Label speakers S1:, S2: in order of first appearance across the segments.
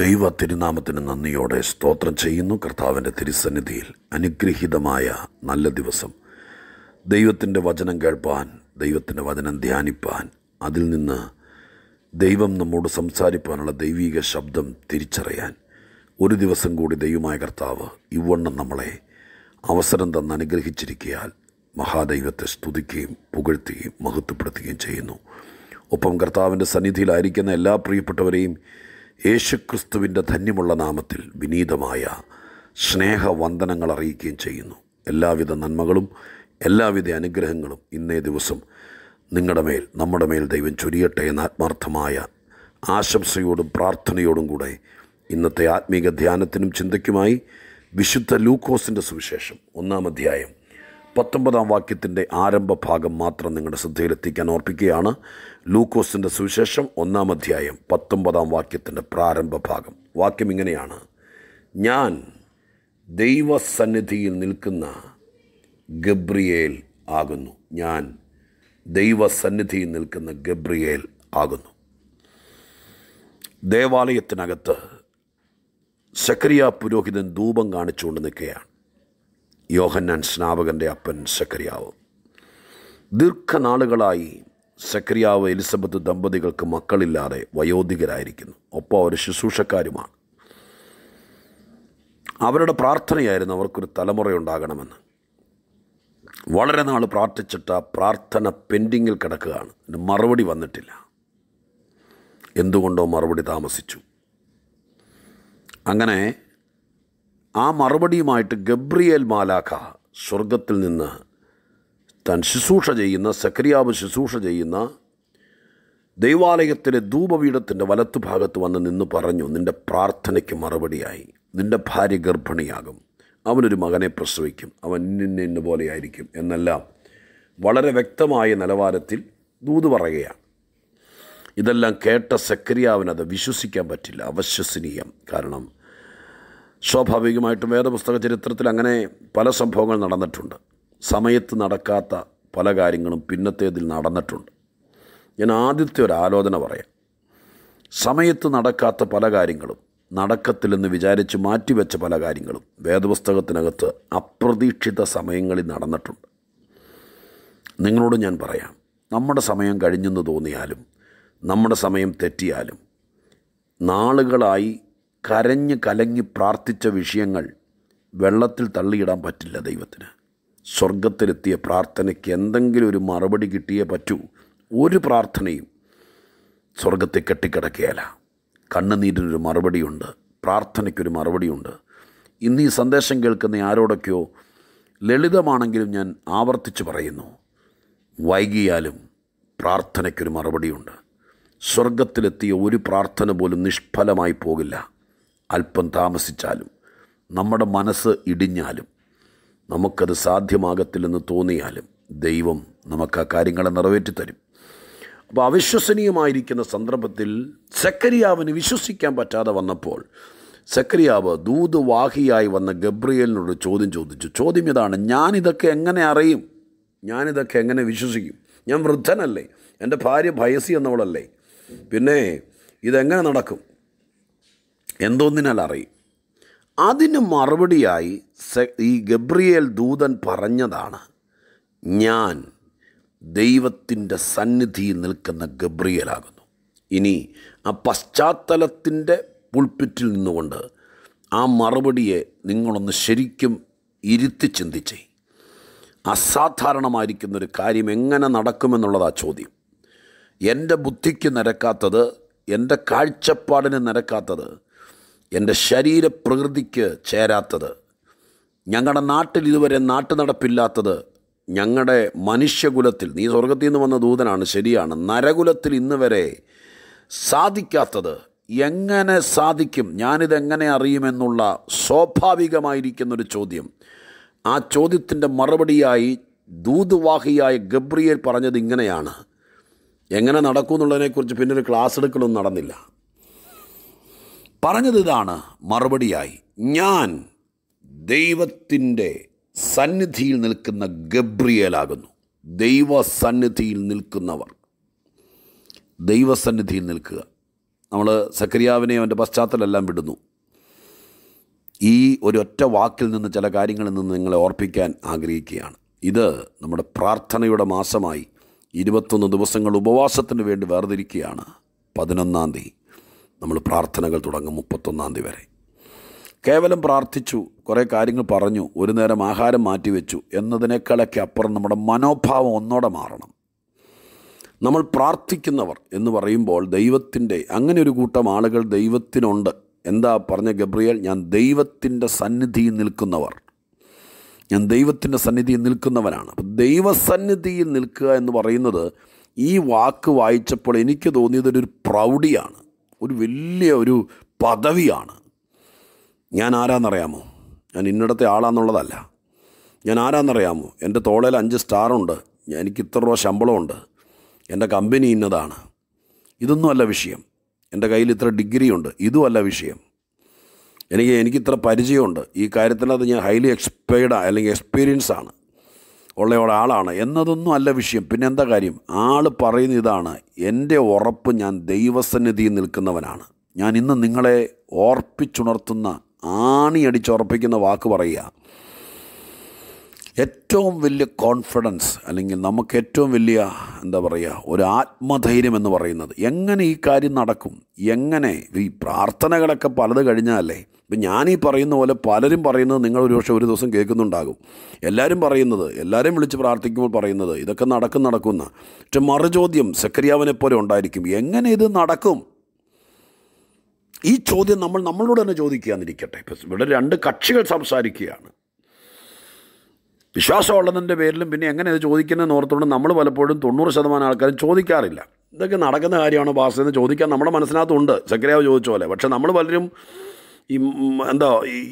S1: ദൈവ തിരുനാമത്തിന് നന്ദിയോടെ സ്തോത്രം ചെയ്യുന്നു കർത്താവിൻ്റെ തിരുസന്നിധിയിൽ അനുഗ്രഹീതമായ നല്ല ദിവസം ദൈവത്തിൻ്റെ വചനം കേൾപ്പാൻ ദൈവത്തിൻ്റെ വചനം ധ്യാനിപ്പാൻ അതിൽ നിന്ന് ദൈവം നമ്മോട് സംസാരിപ്പാനുള്ള ദൈവീക ശബ്ദം തിരിച്ചറിയാൻ ഒരു ദിവസം കൂടി ദൈവമായ കർത്താവ് ഇവണ്ണം നമ്മളെ അവസരം തന്ന് അനുഗ്രഹിച്ചിരിക്കയാൽ മഹാദൈവത്തെ സ്തുതിക്കുകയും പുകഴ്ത്തുകയും മഹത്വപ്പെടുത്തുകയും ചെയ്യുന്നു ഒപ്പം കർത്താവിൻ്റെ സന്നിധിയിലായിരിക്കുന്ന എല്ലാ പ്രിയപ്പെട്ടവരെയും യേശുക്രിസ്തുവിൻ്റെ ധന്യമുള്ള നാമത്തിൽ വിനീതമായ സ്നേഹവന്ദനങ്ങൾ അറിയിക്കുകയും ചെയ്യുന്നു എല്ലാവിധ നന്മകളും എല്ലാവിധ അനുഗ്രഹങ്ങളും ഇന്നേ ദിവസം നിങ്ങളുടെ മേൽ നമ്മുടെ മേൽ ദൈവം ചൊരിയട്ടെ എന്ന ആത്മാർത്ഥമായ ആശംസയോടും പ്രാർത്ഥനയോടും കൂടെ ഇന്നത്തെ ആത്മീക ധ്യാനത്തിനും ചിന്തയ്ക്കുമായി വിശുദ്ധ ലൂക്കോസിൻ്റെ സുവിശേഷം ഒന്നാം അധ്യായം പത്തൊമ്പതാം വാക്യത്തിൻ്റെ ആരംഭ ഭാഗം മാത്രം നിങ്ങളുടെ ശ്രദ്ധയിലെത്തിക്കാൻ ഓർപ്പിക്കുകയാണ് ലൂക്കോസിൻ്റെ സുവിശേഷം ഒന്നാം അധ്യായം പത്തൊമ്പതാം വാക്യത്തിൻ്റെ പ്രാരംഭ ഭാഗം വാക്യം ഇങ്ങനെയാണ് ഞാൻ ദൈവസന്നിധിയിൽ നിൽക്കുന്ന ഗബ്രിയേൽ ആകുന്നു ഞാൻ ദൈവസന്നിധിയിൽ നിൽക്കുന്ന ഗബ്രിയേൽ ആകുന്നു ദേവാലയത്തിനകത്ത് സക്രിയ പുരോഹിതൻ ധൂപം കാണിച്ചുകൊണ്ട് നിൽക്കുകയാണ് യോഹന്നാൻ സ്നാപകൻ്റെ അപ്പൻ സക്രിയാവ് ദീർഘനാളുകളായി സക്രിയാവ് എലിസബത്ത് ദമ്പതികൾക്ക് മക്കളില്ലാതെ വയോധികരായിരിക്കുന്നു ഒപ്പം അവർ ശുശ്രൂഷക്കാരുമാണ് അവരുടെ പ്രാർത്ഥനയായിരുന്നു അവർക്കൊരു തലമുറയുണ്ടാകണമെന്ന് വളരെ നാൾ പ്രാർത്ഥിച്ചിട്ട് ആ പ്രാർത്ഥന പെൻഡിങ്ങിൽ കിടക്കുകയാണ് മറുപടി വന്നിട്ടില്ല എന്തുകൊണ്ടോ മറുപടി താമസിച്ചു അങ്ങനെ ആ മറുപടിയുമായിട്ട് ഗബ്രിയേൽ മാലാഖ സ്വർഗത്തിൽ നിന്ന് താൻ ശുശ്രൂഷ ചെയ്യുന്ന സക്രിയാവ് ശുശ്രൂഷ ചെയ്യുന്ന ദൈവാലയത്തിലെ ധൂപപീഠത്തിൻ്റെ വലത്തുഭാഗത്ത് വന്ന് നിന്ന് പറഞ്ഞു നിൻ്റെ പ്രാർത്ഥനയ്ക്ക് മറുപടിയായി നിൻ്റെ ഭാര്യ ഗർഭിണിയാകും അവനൊരു മകനെ പ്രസവിക്കും അവൻ നിന്നെ ഇന്ന പോലെയായിരിക്കും എന്നെല്ലാം വളരെ വ്യക്തമായ നിലവാരത്തിൽ ദൂത് പറയുകയാണ് ഇതെല്ലാം കേട്ട സക്രിയാവിനത് വിശ്വസിക്കാൻ പറ്റില്ല അവശ്വസനീയം കാരണം സ്വാഭാവികമായിട്ടും വേദപുസ്തക ചരിത്രത്തിൽ അങ്ങനെ പല സംഭവങ്ങൾ നടന്നിട്ടുണ്ട് സമയത്ത് നടക്കാത്ത പല കാര്യങ്ങളും പിന്നത്തേതിൽ നടന്നിട്ടുണ്ട് ഞാൻ ആദ്യത്തെ ഒരു ആലോചന പറയാം സമയത്ത് നടക്കാത്ത പല കാര്യങ്ങളും നടക്കത്തില്ലെന്ന് വിചാരിച്ച് മാറ്റിവെച്ച പല കാര്യങ്ങളും വേദപുസ്തകത്തിനകത്ത് അപ്രതീക്ഷിത സമയങ്ങളിൽ നടന്നിട്ടുണ്ട് നിങ്ങളോട് ഞാൻ പറയാം നമ്മുടെ സമയം കഴിഞ്ഞെന്ന് തോന്നിയാലും നമ്മുടെ സമയം തെറ്റിയാലും നാളുകളായി കരഞ്ഞ് കലങ്ങി പ്രാർത്ഥിച്ച വിഷയങ്ങൾ വെള്ളത്തിൽ തള്ളിയിടാൻ പറ്റില്ല ദൈവത്തിന് സ്വർഗത്തിലെത്തിയ പ്രാർത്ഥനയ്ക്ക് എന്തെങ്കിലും ഒരു മറുപടി കിട്ടിയേ പറ്റൂ ഒരു പ്രാർത്ഥനയും സ്വർഗത്തെ കെട്ടിക്കിടക്കുകയല്ല കണ്ണുനീരിനൊരു മറുപടിയുണ്ട് പ്രാർത്ഥനയ്ക്കൊരു മറുപടിയുണ്ട് ഇന്ന് ഈ സന്ദേശം കേൾക്കുന്ന ആരോടൊക്കെയോ ലളിതമാണെങ്കിലും ഞാൻ ആവർത്തിച്ച് പറയുന്നു വൈകിയാലും പ്രാർത്ഥനയ്ക്കൊരു മറുപടിയുണ്ട് സ്വർഗത്തിലെത്തിയ ഒരു പ്രാർത്ഥന പോലും നിഷ്ഫലമായി പോകില്ല അല്പം താമസിച്ചാലും നമ്മുടെ മനസ്സ് ഇടിഞ്ഞാലും നമുക്കത് സാധ്യമാകത്തില്ലെന്ന് തോന്നിയാലും ദൈവം നമുക്ക് ആ കാര്യങ്ങളെ നിറവേറ്റിത്തരും അപ്പോൾ അവിശ്വസനീയമായിരിക്കുന്ന സന്ദർഭത്തിൽ സെക്കരിയാവിന് വിശ്വസിക്കാൻ പറ്റാതെ വന്നപ്പോൾ സെക്രിയാവ് ദൂതുവാഹിയായി വന്ന ഗബ്രിയലിനോട് ചോദ്യം ചോദിച്ചു ചോദ്യം ഇതാണ് ഞാനിതൊക്കെ എങ്ങനെ അറിയും ഞാനിതൊക്കെ എങ്ങനെ വിശ്വസിക്കും ഞാൻ വൃദ്ധനല്ലേ എൻ്റെ ഭാര്യ ഭയസി എന്നവളല്ലേ പിന്നെ ഇതെങ്ങനെ നടക്കും എന്തോന്നിനാൽ അറിയും അതിന് മറുപടിയായി ഈ ഗബ്രിയേൽ ദൂതൻ പറഞ്ഞതാണ് ഞാൻ ദൈവത്തിൻ്റെ സന്നിധിയിൽ നിൽക്കുന്ന ഗബ്രിയലാകുന്നു ഇനി ആ പശ്ചാത്തലത്തിൻ്റെ പുൾപ്പിറ്റിൽ നിന്നുകൊണ്ട് ആ മറുപടിയെ നിങ്ങളൊന്ന് ശരിക്കും ഇരുത്തി ചിന്തിച്ചേ അസാധാരണമായിരിക്കുന്നൊരു ഒരു കാര്യം എങ്ങനെ നടക്കുമെന്നുള്ളതാ ചോദ്യം എൻ്റെ ബുദ്ധിക്ക് നിരക്കാത്തത് എൻ്റെ കാഴ്ചപ്പാടിന് നിരക്കാത്തത് എൻ്റെ ശരീരപ്രകൃതിക്ക് ചേരാത്തത് ഞങ്ങളുടെ നാട്ടിൽ ഇതുവരെ നാട്ടു നടപ്പില്ലാത്തത് ഞങ്ങളുടെ മനുഷ്യകുലത്തിൽ നീ സ്വർഗത്തിൽ നിന്ന് വന്ന ദൂതനാണ് ശരിയാണ് നരകുലത്തിൽ ഇന്ന് വരെ സാധിക്കാത്തത് എങ്ങനെ സാധിക്കും ഞാനിതെങ്ങനെ അറിയുമെന്നുള്ള സ്വാഭാവികമായിരിക്കുന്നൊരു ചോദ്യം ആ ചോദ്യത്തിൻ്റെ മറുപടിയായി ദൂതുവാഹിയായ ഗബ്രിയേൽ പറഞ്ഞത് ഇങ്ങനെയാണ് എങ്ങനെ നടക്കും എന്നുള്ളതിനെക്കുറിച്ച് പിന്നൊരു ക്ലാസ് എടുക്കലൊന്നും നടന്നില്ല പറഞ്ഞത് ഇതാണ് മറുപടിയായി ഞാൻ ദൈവത്തിൻ്റെ സന്നിധിയിൽ നിൽക്കുന്ന ദൈവ ദൈവസന്നിധിയിൽ നിൽക്കുന്നവർ ദൈവസന്നിധിയിൽ നിൽക്കുക നമ്മൾ സക്രിയാവിനെ അവൻ്റെ പശ്ചാത്തലമെല്ലാം വിടുന്നു ഈ ഒരൊറ്റ വാക്കിൽ നിന്ന് ചില കാര്യങ്ങളിൽ നിന്ന് നിങ്ങളെ ഓർപ്പിക്കാൻ ആഗ്രഹിക്കുകയാണ് ഇത് നമ്മുടെ പ്രാർത്ഥനയുടെ മാസമായി ഇരുപത്തൊന്ന് ദിവസങ്ങൾ ഉപവാസത്തിന് വേണ്ടി വേർതിരിക്കുകയാണ് പതിനൊന്നാം തീയതി നമ്മൾ പ്രാർത്ഥനകൾ തുടങ്ങും മുപ്പത്തൊന്നാം തീയതി വരെ കേവലം പ്രാർത്ഥിച്ചു കുറേ കാര്യങ്ങൾ പറഞ്ഞു ഒരു നേരം ആഹാരം മാറ്റിവെച്ചു എന്നതിനേക്കാളൊക്കെ അപ്പുറം നമ്മുടെ മനോഭാവം ഒന്നോടെ മാറണം നമ്മൾ പ്രാർത്ഥിക്കുന്നവർ എന്ന് പറയുമ്പോൾ ദൈവത്തിൻ്റെ അങ്ങനെ ഒരു കൂട്ടം ആളുകൾ ദൈവത്തിനുണ്ട് എന്താ പറഞ്ഞ ഗബ്രിയേൽ ഞാൻ ദൈവത്തിൻ്റെ സന്നിധിയിൽ നിൽക്കുന്നവർ ഞാൻ ദൈവത്തിൻ്റെ സന്നിധിയിൽ നിൽക്കുന്നവനാണ് അപ്പോൾ ദൈവസന്നിധിയിൽ നിൽക്കുക എന്ന് പറയുന്നത് ഈ വാക്ക് വായിച്ചപ്പോൾ എനിക്ക് തോന്നിയതൊരു പ്രൗഢിയാണ് ഒരു വലിയ ഒരു പദവിയാണ് ഞാൻ ആരാന്നറിയാമോ ഞാൻ ഇന്നിടത്തെ ആളാന്നുള്ളതല്ല ഞാൻ ആരാന്നറിയാമോ എൻ്റെ തോളയിൽ അഞ്ച് സ്റ്റാറുണ്ട് എനിക്ക് ഇത്ര രൂപ ശമ്പളമുണ്ട് എൻ്റെ കമ്പനി ഇന്നതാണ് ഇതൊന്നുമല്ല വിഷയം എൻ്റെ കയ്യിൽ ഇത്ര ഡിഗ്രിയുണ്ട് ഇതുമല്ല വിഷയം എനിക്ക് എനിക്ക് ഇത്ര പരിചയമുണ്ട് ഈ കാര്യത്തിനകത്ത് ഞാൻ ഹൈലി എക്സ്പേർഡാണ് അല്ലെങ്കിൽ എക്സ്പീരിയൻസ് ആണ് ഉള്ള ഒരാളാണ് എന്നതൊന്നും അല്ല വിഷയം പിന്നെ എന്താ കാര്യം ആൾ പറയുന്ന ഇതാണ് എൻ്റെ ഉറപ്പ് ഞാൻ ദൈവസന്നിധിയിൽ നിൽക്കുന്നവനാണ് ഞാൻ ഇന്ന് നിങ്ങളെ ഓർപ്പിച്ചുണർത്തുന്ന ആണിയടിച്ചുറപ്പിക്കുന്ന വാക്ക് പറയുക ഏറ്റവും വലിയ കോൺഫിഡൻസ് അല്ലെങ്കിൽ നമുക്ക് ഏറ്റവും വലിയ എന്താ പറയുക ഒരു ആത്മധൈര്യം എന്ന് പറയുന്നത് എങ്ങനെ ഈ കാര്യം നടക്കും എങ്ങനെ ഈ പ്രാർത്ഥനകളൊക്കെ പലത് കഴിഞ്ഞാലേ ഇപ്പം ഞാനീ പറയുന്ന പോലെ പലരും പറയുന്നത് നിങ്ങൾ ഒരുപക്ഷെ ഒരു ദിവസം കേൾക്കുന്നുണ്ടാകും എല്ലാവരും പറയുന്നത് എല്ലാവരും വിളിച്ച് പ്രാർത്ഥിക്കുമ്പോൾ പറയുന്നത് ഇതൊക്കെ നടക്കും നടക്കുന്ന പക്ഷെ മറുചോദ്യം സെക്രിയാവിനെ പോലെ ഉണ്ടായിരിക്കും എങ്ങനെ ഇത് നടക്കും ഈ ചോദ്യം നമ്മൾ നമ്മളോട് തന്നെ ചോദിക്കുകയെന്നിരിക്കട്ടെ ഇപ്പം ഇവിടെ രണ്ട് കക്ഷികൾ സംസാരിക്കുകയാണ് വിശ്വാസമുള്ളതിൻ്റെ പേരിലും പിന്നെ എങ്ങനെ ഇത് ചോദിക്കുന്നതെന്ന് ഓർത്തുകൊണ്ട് നമ്മൾ പലപ്പോഴും തൊണ്ണൂറ് ശതമാനം ആൾക്കാരും ചോദിക്കാറില്ല ഇതൊക്കെ നടക്കുന്ന കാര്യമാണ് പാസ് എന്ന് ചോദിക്കാൻ നമ്മുടെ മനസ്സിനകത്തുണ്ട് സെക്രയാവ് ചോദിച്ച പോലെ പക്ഷെ നമ്മൾ പലരും ഈ എന്താ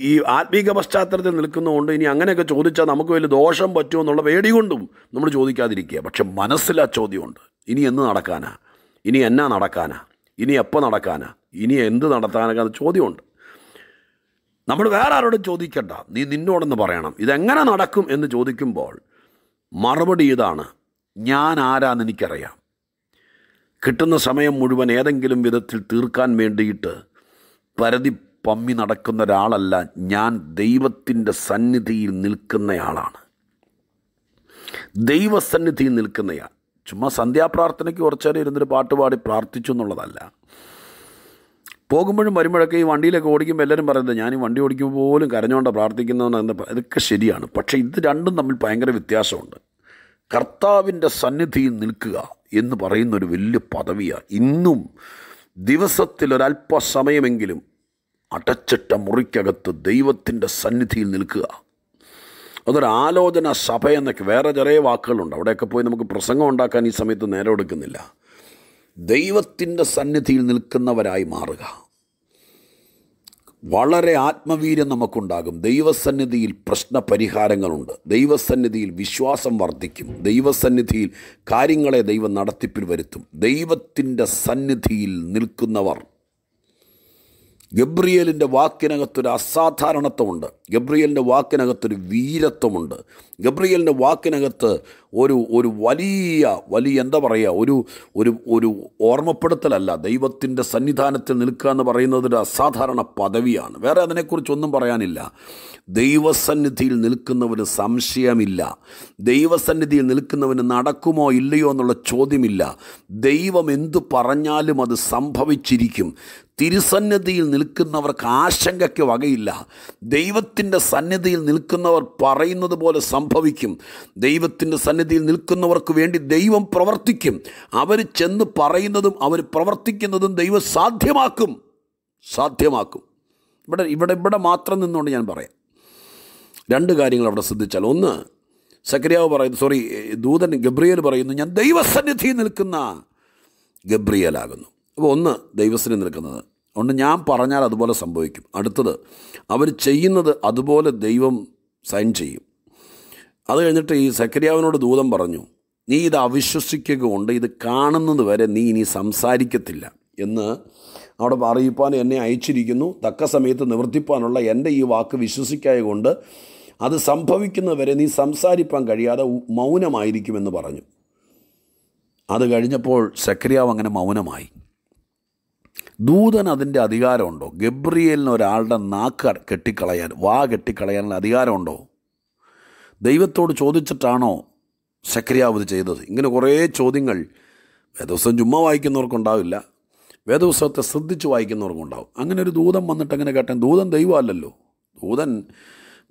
S1: ഈ ആത്മീക പശ്ചാത്തലത്തിൽ നിൽക്കുന്നതുകൊണ്ട് ഇനി അങ്ങനെയൊക്കെ ചോദിച്ചാൽ നമുക്ക് വലിയ ദോഷം പറ്റുമോ എന്നുള്ള പേടി കൊണ്ടും നമ്മൾ ചോദിക്കാതിരിക്കുക പക്ഷെ മനസ്സിൽ ആ ചോദ്യമുണ്ട് ഇനി എന്ന് നടക്കാനാ ഇനി എന്നാ നടക്കാനാ ഇനി എപ്പോൾ നടക്കാനാ ഇനി എന്ത് നടത്താനൊക്കെ അത് ചോദ്യമുണ്ട് നമ്മൾ വേറെ ആരോടും ചോദിക്കണ്ട നീ നിന്നോടൊന്ന് പറയണം ഇതെങ്ങനെ നടക്കും എന്ന് ചോദിക്കുമ്പോൾ മറുപടി ഇതാണ് ഞാൻ ആരാന്ന് എനിക്കറിയാം കിട്ടുന്ന സമയം മുഴുവൻ ഏതെങ്കിലും വിധത്തിൽ തീർക്കാൻ വേണ്ടിയിട്ട് പരതി പമ്മി നടക്കുന്ന ഒരാളല്ല ഞാൻ ദൈവത്തിൻ്റെ സന്നിധിയിൽ നിൽക്കുന്നയാളാണ് ദൈവസന്നിധിയിൽ നിൽക്കുന്നയാൾ ചുമ്മാ സന്ധ്യാപ്രാർത്ഥനയ്ക്ക് കുറച്ചേരം ഇരുന്നൊരു പാട്ടുപാടി പ്രാർത്ഥിച്ചു എന്നുള്ളതല്ല പോകുമ്പോഴും വരുമ്പോഴൊക്കെ ഈ വണ്ടിയിലൊക്കെ ഓടിക്കുമ്പോൾ എല്ലാവരും പറയുന്നത് ഞാൻ ഈ വണ്ടി ഓടിക്കുമ്പോൾ പോലും കരഞ്ഞോണ്ട പ്രാർത്ഥിക്കുന്നതെന്ന് ഇതൊക്കെ ശരിയാണ് പക്ഷേ ഇത് രണ്ടും തമ്മിൽ ഭയങ്കര വ്യത്യാസമുണ്ട് കർത്താവിൻ്റെ സന്നിധിയിൽ നിൽക്കുക എന്ന് പറയുന്നൊരു വലിയ പദവിയാണ് ഇന്നും ദിവസത്തിൽ സമയമെങ്കിലും അടച്ചിട്ട മുറിക്കകത്ത് ദൈവത്തിൻ്റെ സന്നിധിയിൽ നിൽക്കുക അതൊരു ആലോചന സഭ എന്നൊക്കെ വേറെ ചെറിയ വാക്കുകളുണ്ട് അവിടെയൊക്കെ പോയി നമുക്ക് പ്രസംഗം ഉണ്ടാക്കാൻ ഈ സമയത്ത് നേരം എടുക്കുന്നില്ല ദൈവത്തിൻ്റെ സന്നിധിയിൽ നിൽക്കുന്നവരായി മാറുക വളരെ ആത്മവീര്യം നമുക്കുണ്ടാകും ദൈവസന്നിധിയിൽ പ്രശ്ന പരിഹാരങ്ങളുണ്ട് ദൈവസന്നിധിയിൽ വിശ്വാസം വർദ്ധിക്കും ദൈവസന്നിധിയിൽ കാര്യങ്ങളെ ദൈവം നടത്തിപ്പിൽ വരുത്തും ദൈവത്തിൻ്റെ സന്നിധിയിൽ നിൽക്കുന്നവർ ഗബ്രിയേലിൻ്റെ വാക്കിനകത്തൊരു അസാധാരണത്വമുണ്ട് ഗബ്രിയലിൻ്റെ വാക്കിനകത്തൊരു വീരത്വമുണ്ട് ഗബ്രിയലിൻ്റെ വാക്കിനകത്ത് ഒരു ഒരു വലിയ വലിയ എന്താ പറയുക ഒരു ഒരു ഒരു ഓർമ്മപ്പെടുത്തലല്ല ദൈവത്തിൻ്റെ സന്നിധാനത്തിൽ നിൽക്കുക എന്ന് പറയുന്നത് ഒരു അസാധാരണ പദവിയാണ് വേറെ അതിനെക്കുറിച്ചൊന്നും പറയാനില്ല ദൈവസന്നിധിയിൽ നിൽക്കുന്നവന് സംശയമില്ല ദൈവസന്നിധിയിൽ നിൽക്കുന്നവന് നടക്കുമോ ഇല്ലയോ എന്നുള്ള ചോദ്യമില്ല ദൈവം എന്തു പറഞ്ഞാലും അത് സംഭവിച്ചിരിക്കും തിരുസന്നിധിയിൽ നിൽക്കുന്നവർക്ക് ആശങ്കയ്ക്ക് വകയില്ല ദൈവ ദൈവത്തിൻ്റെ സന്നിധിയിൽ നിൽക്കുന്നവർ പറയുന്നത് പോലെ സംഭവിക്കും ദൈവത്തിൻ്റെ സന്നിധിയിൽ നിൽക്കുന്നവർക്ക് വേണ്ടി ദൈവം പ്രവർത്തിക്കും അവർ ചെന്ന് പറയുന്നതും അവർ പ്രവർത്തിക്കുന്നതും ദൈവം സാധ്യമാക്കും സാധ്യമാക്കും ഇവിടെ ഇവിടെ ഇവിടെ മാത്രം നിന്നുകൊണ്ട് ഞാൻ പറയാം രണ്ട് കാര്യങ്ങൾ അവിടെ ശ്രദ്ധിച്ചാൽ ഒന്ന് സക്രിയാവ് പറയുന്നു സോറി ദൂതൻ ഗബ്രിയേൽ പറയുന്നു ഞാൻ ദൈവസന്നിധി നിൽക്കുന്ന ഗബ്രിയലാകുന്നു അപ്പോൾ ഒന്ന് ദൈവസന്നിധി നിൽക്കുന്നത് അതുകൊണ്ട് ഞാൻ പറഞ്ഞാൽ അതുപോലെ സംഭവിക്കും അടുത്തത് അവർ ചെയ്യുന്നത് അതുപോലെ ദൈവം സൈൻ ചെയ്യും അത് കഴിഞ്ഞിട്ട് ഈ സക്കരിയാവിനോട് ദൂതം പറഞ്ഞു നീ ഇത് അവിശ്വസിക്കുക കൊണ്ട് ഇത് കാണുന്നത് വരെ നീ ഇനി സംസാരിക്കത്തില്ല എന്ന് അവിടെ അറിയിപ്പാൻ എന്നെ അയച്ചിരിക്കുന്നു തക്ക സമയത്ത് നിവർത്തിപ്പാനുള്ള എൻ്റെ ഈ വാക്ക് വിശ്വസിക്കായ കൊണ്ട് അത് സംഭവിക്കുന്നവരെ നീ സംസാരിപ്പാൻ കഴിയാതെ മൗനമായിരിക്കുമെന്ന് പറഞ്ഞു അത് കഴിഞ്ഞപ്പോൾ സക്രിയാവ് അങ്ങനെ മൗനമായി ദൂതൻ അതിൻ്റെ അധികാരമുണ്ടോ ഗബ്രിയേലിന് ഒരാളുടെ നാക്ക് കെട്ടിക്കളയാൻ വാ കെട്ടിക്കളയാനുള്ള അധികാരമുണ്ടോ ദൈവത്തോട് ചോദിച്ചിട്ടാണോ ശക്രിയാവ് ഇത് ചെയ്തത് ഇങ്ങനെ കുറേ ചോദ്യങ്ങൾ വേദപുസ്തകം ചുമ്മാ വായിക്കുന്നവർക്കുണ്ടാവില്ല വേദപുസ്തകത്തെ ശ്രദ്ധിച്ച് വായിക്കുന്നവർക്കുണ്ടാവും അങ്ങനെ ഒരു ദൂതം വന്നിട്ട് അങ്ങനെ കേട്ടൻ ദൂതൻ ദൈവമല്ലല്ലോ ദൂതൻ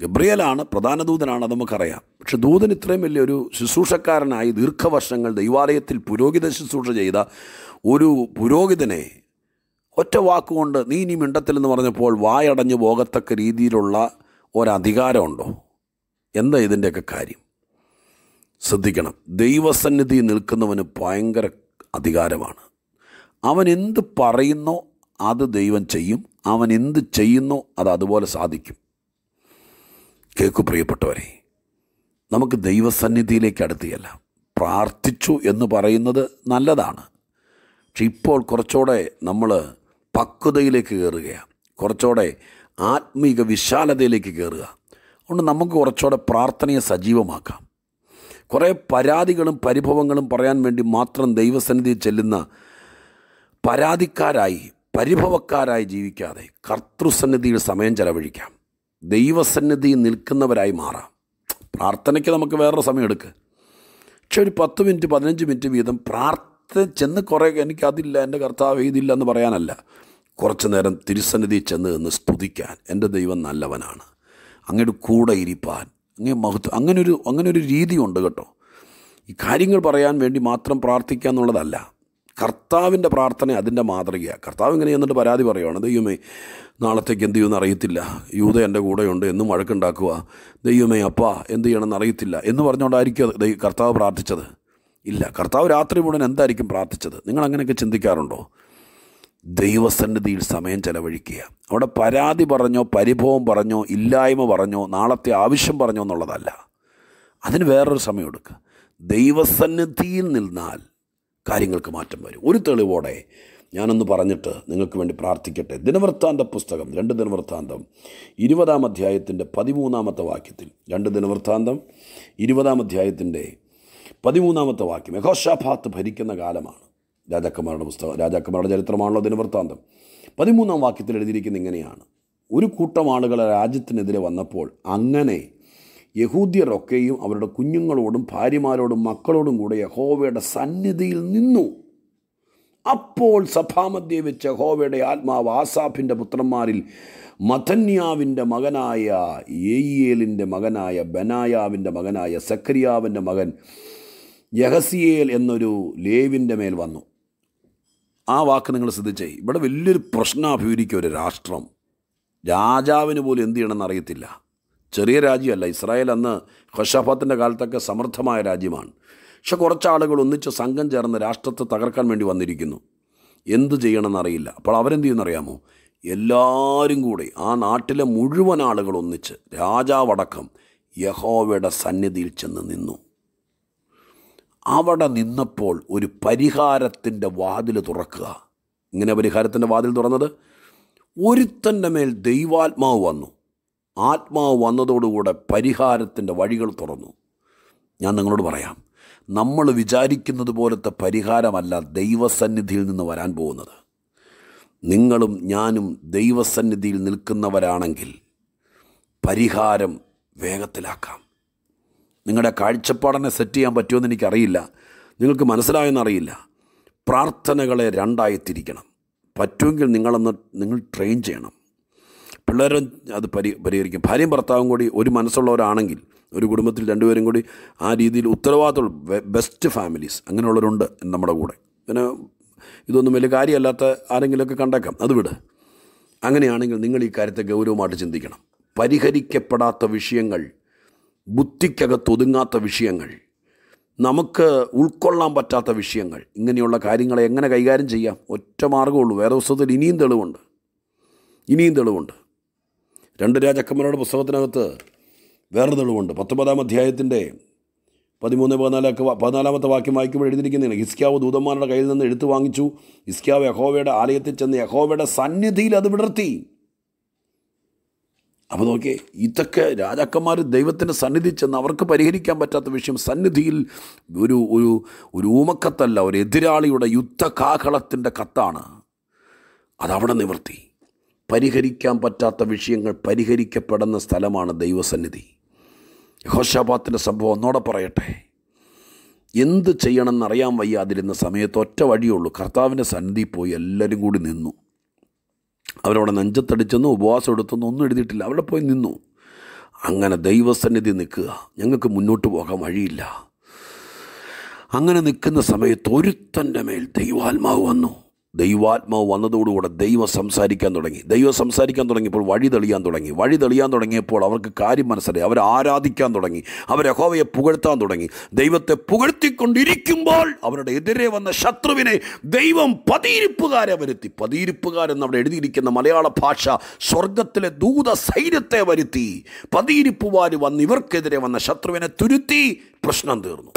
S1: ഗബ്രിയലാണ് പ്രധാന ദൂതനാണ് അത് നമുക്കറിയാം പക്ഷെ ദൂതൻ ഇത്രയും വലിയൊരു ശുശ്രൂഷക്കാരനായി ദീർഘവർഷങ്ങൾ ദൈവാലയത്തിൽ പുരോഹിത ശുശ്രൂഷ ചെയ്ത ഒരു പുരോഹിതനെ ഒറ്റ വാക്കുകൊണ്ട് നീ ഇനി എന്ന് പറഞ്ഞപ്പോൾ വായടഞ്ഞു പോകത്തക്ക രീതിയിലുള്ള ഒരധികാരമുണ്ടോ എന്താ ഇതിൻ്റെയൊക്കെ കാര്യം ശ്രദ്ധിക്കണം ദൈവസന്നിധി നിൽക്കുന്നവന് ഭയങ്കര അധികാരമാണ് അവൻ എന്ത് പറയുന്നോ അത് ദൈവം ചെയ്യും അവൻ എന്ത് ചെയ്യുന്നോ അത് അതുപോലെ സാധിക്കും കേൾക്കു പ്രിയപ്പെട്ടവരെ നമുക്ക് ദൈവസന്നിധിയിലേക്ക് അടുത്തിയല്ല പ്രാർത്ഥിച്ചു എന്ന് പറയുന്നത് നല്ലതാണ് പക്ഷെ ഇപ്പോൾ കുറച്ചുകൂടെ നമ്മൾ പക്വതയിലേക്ക് കയറുകയാണ് കുറച്ചുകൂടെ ആത്മീക വിശാലതയിലേക്ക് കയറുക അതുകൊണ്ട് നമുക്ക് കുറച്ചുകൂടെ പ്രാർത്ഥനയെ സജീവമാക്കാം കുറേ പരാതികളും പരിഭവങ്ങളും പറയാൻ വേണ്ടി മാത്രം ദൈവസന്നിധിയിൽ ചെല്ലുന്ന പരാതിക്കാരായി പരിഭവക്കാരായി ജീവിക്കാതെ കർത്തൃസന്നിധിയിൽ സമയം ചെലവഴിക്കാം ദൈവസന്നിധിയിൽ നിൽക്കുന്നവരായി മാറാം പ്രാർത്ഥനയ്ക്ക് നമുക്ക് വേറൊരു സമയം എടുക്കുക പക്ഷെ ഒരു പത്ത് മിനിറ്റ് പതിനഞ്ച് മിനിറ്റ് വീതം പ്രാർത്ഥന അടുത്ത് ചെന്ന് കുറേ എനിക്ക് എൻ്റെ കർത്താവ് ഇതില്ല എന്ന് പറയാനല്ല കുറച്ച് നേരം തിരുസന്നിധി ചെന്ന് നിന്ന് സ്തുതിക്കാൻ എൻ്റെ ദൈവം നല്ലവനാണ് അങ്ങയുടെ കൂടെ ഇരിപ്പാൻ അങ്ങനെ മഹത്വം അങ്ങനൊരു അങ്ങനൊരു രീതിയുണ്ട് കേട്ടോ ഈ കാര്യങ്ങൾ പറയാൻ വേണ്ടി മാത്രം പ്രാർത്ഥിക്കുക എന്നുള്ളതല്ല കർത്താവിൻ്റെ പ്രാർത്ഥന അതിൻ്റെ മാതൃകയാണ് കർത്താവ് ഇങ്ങനെ ചെന്നിട്ട് പരാതി പറയുവാണ് ദൈവമേ നാളത്തേക്ക് എന്ത് ചെയ്യുമെന്ന് അറിയത്തില്ല യൂത എൻ്റെ കൂടെയുണ്ട് എന്നും വഴക്കുണ്ടാക്കുക ദൈവമേ അപ്പ എന്ത് ചെയ്യണമെന്ന് അറിയത്തില്ല എന്ന് പറഞ്ഞുകൊണ്ടായിരിക്കും കർത്താവ് പ്രാർത്ഥിച്ചത് ഇല്ല കർത്താവ് രാത്രി മുഴുവൻ എന്തായിരിക്കും പ്രാർത്ഥിച്ചത് നിങ്ങൾ അങ്ങനെയൊക്കെ ചിന്തിക്കാറുണ്ടോ ദൈവസന്നിധിയിൽ സമയം ചെലവഴിക്കുക അവിടെ പരാതി പറഞ്ഞോ പരിഭവം പറഞ്ഞോ ഇല്ലായ്മ പറഞ്ഞോ നാളത്തെ ആവശ്യം പറഞ്ഞോ എന്നുള്ളതല്ല അതിന് വേറൊരു സമയം എടുക്കുക ദൈവസന്നിധിയിൽ നിന്നാൽ കാര്യങ്ങൾക്ക് മാറ്റം വരും ഒരു തെളിവോടെ ഞാനൊന്ന് പറഞ്ഞിട്ട് നിങ്ങൾക്ക് വേണ്ടി പ്രാർത്ഥിക്കട്ടെ ദിനവൃത്താന്ത പുസ്തകം രണ്ട് ദിനവൃത്താന്തം ഇരുപതാം അധ്യായത്തിൻ്റെ പതിമൂന്നാമത്തെ വാക്യത്തിൽ രണ്ട് ദിനവൃത്താന്തം ഇരുപതാം അധ്യായത്തിൻ്റെ പതിമൂന്നാമത്തെ വാക്യം യഹോഷാഫാത്ത് ഭരിക്കുന്ന കാലമാണ് രാജാക്കന്മാരുടെ പുസ്തകം രാജാക്കന്മാരുടെ ചരിത്രമാണല്ലോ അതിന് വൃത്താന്തം പതിമൂന്നാം വാക്യത്തിൽ എഴുതിയിരിക്കുന്ന ഇങ്ങനെയാണ് ഒരു കൂട്ടം ആളുകൾ രാജ്യത്തിനെതിരെ വന്നപ്പോൾ അങ്ങനെ യഹൂദ്യരൊക്കെയും അവരുടെ കുഞ്ഞുങ്ങളോടും ഭാര്യമാരോടും മക്കളോടും കൂടെ യഹോവയുടെ സന്നിധിയിൽ നിന്നു അപ്പോൾ സഭാമധ്യേ വെച്ച് യഹോവയുടെ ആത്മാവ് ആസാഫിൻ്റെ പുത്രന്മാരിൽ മഥന്യാവിൻ്റെ മകനായ എയ്യേലിൻ്റെ മകനായ ബനായാവിൻ്റെ മകനായ സക്കരിയാവിൻ്റെ മകൻ യഹസിയേൽ എന്നൊരു ലേവിൻ്റെ മേൽ വന്നു ആ വാക്ക് നിങ്ങൾ ശ്രദ്ധിച്ചേ ഇവിടെ വലിയൊരു പ്രശ്നം അഭിമുഖിക്കുക ഒരു രാഷ്ട്രം രാജാവിന് പോലും എന്ത് ചെയ്യണമെന്ന് അറിയത്തില്ല ചെറിയ രാജ്യമല്ല ഇസ്രായേൽ അന്ന് ഖഷാഫാത്തിൻ്റെ കാലത്തൊക്കെ സമർത്ഥമായ രാജ്യമാണ് പക്ഷെ കുറച്ച് ആളുകൾ ഒന്നിച്ച് സംഘം ചേർന്ന് രാഷ്ട്രത്തെ തകർക്കാൻ വേണ്ടി വന്നിരിക്കുന്നു എന്ത് അറിയില്ല അപ്പോൾ അവരെന്ത് ചെയ്യുന്നറിയാമോ എല്ലാവരും കൂടി ആ നാട്ടിലെ മുഴുവൻ ആളുകൾ ഒന്നിച്ച് രാജാവടക്കം യഹോവയുടെ സന്നിധിയിൽ ചെന്ന് നിന്നു അവിടെ നിന്നപ്പോൾ ഒരു പരിഹാരത്തിൻ്റെ വാതിൽ തുറക്കുക ഇങ്ങനെ പരിഹാരത്തിൻ്റെ വാതിൽ തുറന്നത് ഒരുത്തൻ്റെ മേൽ ദൈവാത്മാവ് വന്നു ആത്മാവ് വന്നതോടുകൂടെ പരിഹാരത്തിൻ്റെ വഴികൾ തുറന്നു ഞാൻ നിങ്ങളോട് പറയാം നമ്മൾ വിചാരിക്കുന്നത് പോലത്തെ പരിഹാരമല്ല ദൈവസന്നിധിയിൽ നിന്ന് വരാൻ പോകുന്നത് നിങ്ങളും ഞാനും ദൈവസന്നിധിയിൽ നിൽക്കുന്നവരാണെങ്കിൽ പരിഹാരം വേഗത്തിലാക്കാം നിങ്ങളുടെ കാഴ്ചപ്പാടനെ സെറ്റ് ചെയ്യാൻ പറ്റുമെന്ന് എനിക്കറിയില്ല നിങ്ങൾക്ക് മനസ്സിലായെന്നറിയില്ല പ്രാർത്ഥനകളെ രണ്ടായി തിരിക്കണം പറ്റുമെങ്കിൽ നിങ്ങളൊന്ന് നിങ്ങൾ ട്രെയിൻ ചെയ്യണം പിള്ളേരും അത് പരി പരിഹരിക്കും ഭാര്യയും ഭർത്താവും കൂടി ഒരു മനസ്സുള്ളവരാണെങ്കിൽ ഒരു കുടുംബത്തിൽ രണ്ടുപേരും കൂടി ആ രീതിയിൽ ഉത്തരവാദിത്തമുള്ള ബെസ്റ്റ് ഫാമിലീസ് അങ്ങനെയുള്ളവരുണ്ട് നമ്മുടെ കൂടെ പിന്നെ ഇതൊന്നും വലിയ കാര്യമല്ലാത്ത ആരെങ്കിലുമൊക്കെ കണ്ടേക്കാം അത് വിട് അങ്ങനെയാണെങ്കിൽ നിങ്ങൾ ഈ കാര്യത്തെ ഗൗരവമായിട്ട് ചിന്തിക്കണം പരിഹരിക്കപ്പെടാത്ത വിഷയങ്ങൾ ബുദ്ധിക്കകത്തൊതുങ്ങാത്ത വിഷയങ്ങൾ നമുക്ക് ഉൾക്കൊള്ളാൻ പറ്റാത്ത വിഷയങ്ങൾ ഇങ്ങനെയുള്ള കാര്യങ്ങളെ എങ്ങനെ കൈകാര്യം ചെയ്യാം ഒറ്റ മാർഗ്ഗമുള്ളൂ വേറെ പുസ്തകത്തിൽ ഇനിയും തെളിവുണ്ട് ഇനിയും തെളിവുണ്ട് രണ്ട് രാജക്കന്മാരുടെ പുസ്തകത്തിനകത്ത് വേറെ തെളിവുണ്ട് പത്തൊമ്പതാം അധ്യായത്തിൻ്റെ പതിമൂന്ന് പതിനാലൊക്കെ പതിനാലാമത്തെ വാക്യം വായിക്കുമ്പോൾ എഴുതിയിരിക്കുന്നതാണ് ഹിസ്ക്യാവ് ദൂതന്മാരുടെ കയ്യിൽ നിന്ന് എഴുത്ത് വാങ്ങിച്ചു ഹിസ്ക്യാവ് യഹോവയുടെ ആലയത്തിൽ ചെന്ന് യഹോവയുടെ സന്നിധിയിൽ അത് വിടർത്തി അപ്പോൾ നോക്കി ഇതൊക്കെ രാജാക്കന്മാർ ദൈവത്തിൻ്റെ സന്നിധി ചെന്ന് അവർക്ക് പരിഹരിക്കാൻ പറ്റാത്ത വിഷയം സന്നിധിയിൽ ഒരു ഒരു ഒരു ഊമക്കത്തല്ല ഒരു എതിരാളിയുടെ യുദ്ധകാഹളത്തിൻ്റെ കത്താണ് അതവിടെ നിവർത്തി പരിഹരിക്കാൻ പറ്റാത്ത വിഷയങ്ങൾ പരിഹരിക്കപ്പെടുന്ന സ്ഥലമാണ് ദൈവസന്നിധി ഹോഷാബാത്തിൻ്റെ സംഭവം ഒന്നോടെ പറയട്ടെ എന്ത് ചെയ്യണമെന്നറിയാൻ വയ്യാതിരുന്ന സമയത്ത് ഒറ്റ വഴിയുള്ളൂ കർത്താവിൻ്റെ സന്നിധി പോയി എല്ലാവരും കൂടി നിന്നു അവരവിടെ നെഞ്ചത്തടിച്ചെന്നോ ഉപവാസം എടുത്തെന്നോ ഒന്നും എഴുതിയിട്ടില്ല അവിടെ പോയി നിന്നു അങ്ങനെ ദൈവസന്നിധി നിൽക്കുക ഞങ്ങൾക്ക് മുന്നോട്ട് പോകാൻ വഴിയില്ല അങ്ങനെ നിൽക്കുന്ന സമയത്ത് ഒരുത്തൻ്റെ മേൽ ദൈവാത്മാവ് വന്നു ദൈവാത്മാവ് വന്നതോടുകൂടെ ദൈവം സംസാരിക്കാൻ തുടങ്ങി ദൈവം സംസാരിക്കാൻ തുടങ്ങിയപ്പോൾ വഴി തെളിയാൻ തുടങ്ങി വഴി തെളിയാൻ തുടങ്ങിയപ്പോൾ അവർക്ക് കാര്യം മനസ്സിലായി അവരെ ആരാധിക്കാൻ തുടങ്ങി അവരെ ഹോവയെ പുകഴ്ത്താൻ തുടങ്ങി ദൈവത്തെ പുകഴ്ത്തിക്കൊണ്ടിരിക്കുമ്പോൾ അവരുടെ എതിരെ വന്ന ശത്രുവിനെ ദൈവം പതിയിരിപ്പുകാരെ വരുത്തി പതിയിരിപ്പുകാരെന്ന് അവിടെ എഴുതിയിരിക്കുന്ന മലയാള ഭാഷ സ്വർഗത്തിലെ ദൂത സൈന്യത്തെ വരുത്തി പതിയിരിപ്പുകാർ വന്ന് ഇവർക്കെതിരെ വന്ന ശത്രുവിനെ തുരുത്തി പ്രശ്നം തീർന്നു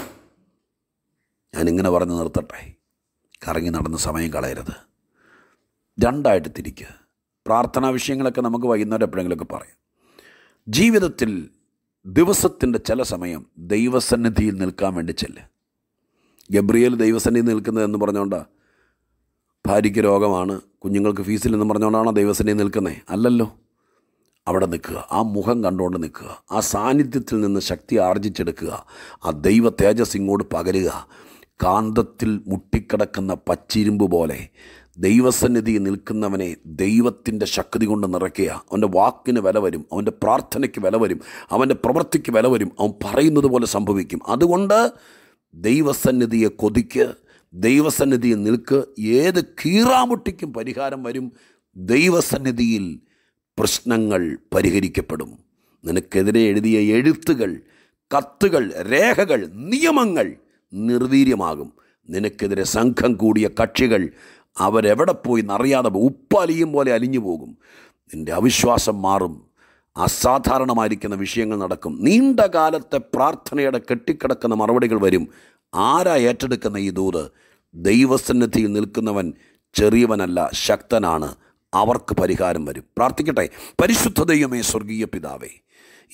S1: ഞാനിങ്ങനെ പറഞ്ഞു നിർത്തട്ടെ കറങ്ങി നടന്ന് സമയം കളയരുത് രണ്ടായിട്ട് തിരിക്കുക പ്രാർത്ഥനാ വിഷയങ്ങളൊക്കെ നമുക്ക് വൈകുന്നേരം എപ്പോഴെങ്കിലുമൊക്കെ പറയും ജീവിതത്തിൽ ദിവസത്തിൻ്റെ ചില സമയം ദൈവസന്നിധിയിൽ നിൽക്കാൻ വേണ്ടി ചെല്ലുക ഗബ്രിയേൽ ദൈവസന്നിധി നിൽക്കുന്നത് എന്ന് പറഞ്ഞുകൊണ്ടാണ് ഭാര്യയ്ക്ക് രോഗമാണ് കുഞ്ഞുങ്ങൾക്ക് ഫീസിൽ എന്ന് പറഞ്ഞുകൊണ്ടാണോ ദൈവസന്നിധി നിൽക്കുന്നത് അല്ലല്ലോ അവിടെ നിൽക്കുക ആ മുഖം കണ്ടുകൊണ്ട് നിൽക്കുക ആ സാന്നിധ്യത്തിൽ നിന്ന് ശക്തി ആർജിച്ചെടുക്കുക ആ ദൈവ തേജസ് ഇങ്ങോട്ട് പകരുക കാന്തത്തിൽ മുട്ടിക്കിടക്കുന്ന പച്ചിരുമ്പ് പോലെ ദൈവസന്നിധി നിൽക്കുന്നവനെ ദൈവത്തിൻ്റെ ശക്തി കൊണ്ട് നിറയ്ക്കുക അവൻ്റെ വാക്കിന് വില വരും അവൻ്റെ പ്രാർത്ഥനയ്ക്ക് വില വരും അവൻ്റെ പ്രവൃത്തിക്ക് വില വരും അവൻ പറയുന്നത് പോലെ സംഭവിക്കും അതുകൊണ്ട് ദൈവസന്നിധിയെ കൊതിക്ക് ദൈവസന്നിധിയിൽ നിൽക്ക് ഏത് കീറാമുട്ടിക്കും പരിഹാരം വരും ദൈവസന്നിധിയിൽ പ്രശ്നങ്ങൾ പരിഹരിക്കപ്പെടും നിനക്കെതിരെ എഴുതിയ എഴുത്തുകൾ കത്തുകൾ രേഖകൾ നിയമങ്ങൾ നിർവീര്യമാകും നിനക്കെതിരെ സംഘം കൂടിയ കക്ഷികൾ അവരെവിടെ പോയി എന്നറിയാതെ ഉപ്പലിയും പോലെ അലിഞ്ഞു പോകും നിൻ്റെ അവിശ്വാസം മാറും അസാധാരണമായിരിക്കുന്ന വിഷയങ്ങൾ നടക്കും നീണ്ട കാലത്തെ പ്രാർത്ഥനയുടെ കെട്ടിക്കിടക്കുന്ന മറുപടികൾ വരും ആരാ ഏറ്റെടുക്കുന്ന ഈ ദൂത് ദൈവസന്നിധിയിൽ നിൽക്കുന്നവൻ ചെറിയവനല്ല ശക്തനാണ് അവർക്ക് പരിഹാരം വരും പ്രാർത്ഥിക്കട്ടെ പരിശുദ്ധ ദൈവമേ സ്വർഗീയ പിതാവേ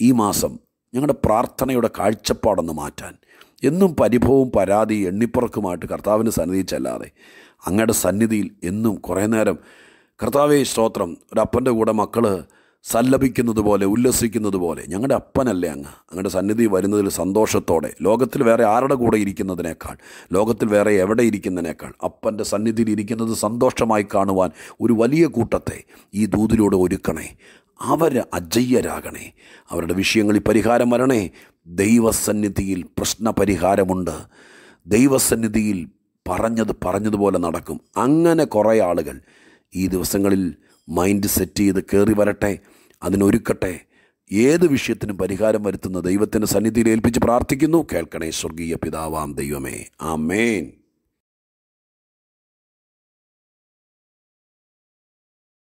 S1: ഈ മാസം ഞങ്ങളുടെ പ്രാർത്ഥനയുടെ കാഴ്ചപ്പാടൊന്ന് മാറ്റാൻ എന്നും പരിഭവവും പരാതി എണ്ണിപ്പുറക്കുമായിട്ട് കർത്താവിൻ്റെ സന്നിധിച്ചല്ലാതെ അങ്ങയുടെ സന്നിധിയിൽ എന്നും കുറേ നേരം കർത്താവേ സ്തോത്രം ഒരപ്പൻ്റെ കൂടെ മക്കൾ സല്ലപിക്കുന്നത് പോലെ ഉല്ലസിക്കുന്നത് പോലെ ഞങ്ങളുടെ അപ്പനല്ലേ അങ്ങ് അങ്ങയുടെ സന്നിധി വരുന്നതിൽ സന്തോഷത്തോടെ ലോകത്തിൽ വേറെ ആരുടെ കൂടെ ഇരിക്കുന്നതിനേക്കാൾ ലോകത്തിൽ വേറെ എവിടെ ഇരിക്കുന്നതിനേക്കാൾ അപ്പൻ്റെ സന്നിധിയിൽ ഇരിക്കുന്നത് സന്തോഷമായി കാണുവാൻ ഒരു വലിയ കൂട്ടത്തെ ഈ ദൂതിലൂടെ ഒരുക്കണേ അവർ അജയ്യരാകണേ അവരുടെ വിഷയങ്ങളിൽ പരിഹാരം വരണേ ദൈവസന്നിധിയിൽ പ്രശ്നപരിഹാരമുണ്ട് ദൈവസന്നിധിയിൽ പറഞ്ഞത് പറഞ്ഞതുപോലെ നടക്കും അങ്ങനെ കുറേ ആളുകൾ ഈ ദിവസങ്ങളിൽ മൈൻഡ് സെറ്റ് ചെയ്ത് കയറി വരട്ടെ അതിനൊരുക്കട്ടെ ഏത് വിഷയത്തിനും പരിഹാരം വരുത്തുന്ന ദൈവത്തിൻ്റെ സന്നിധിയിൽ ഏൽപ്പിച്ച് പ്രാർത്ഥിക്കുന്നു കേൾക്കണേ സ്വർഗീയ പിതാവാം ദൈവമേ ആ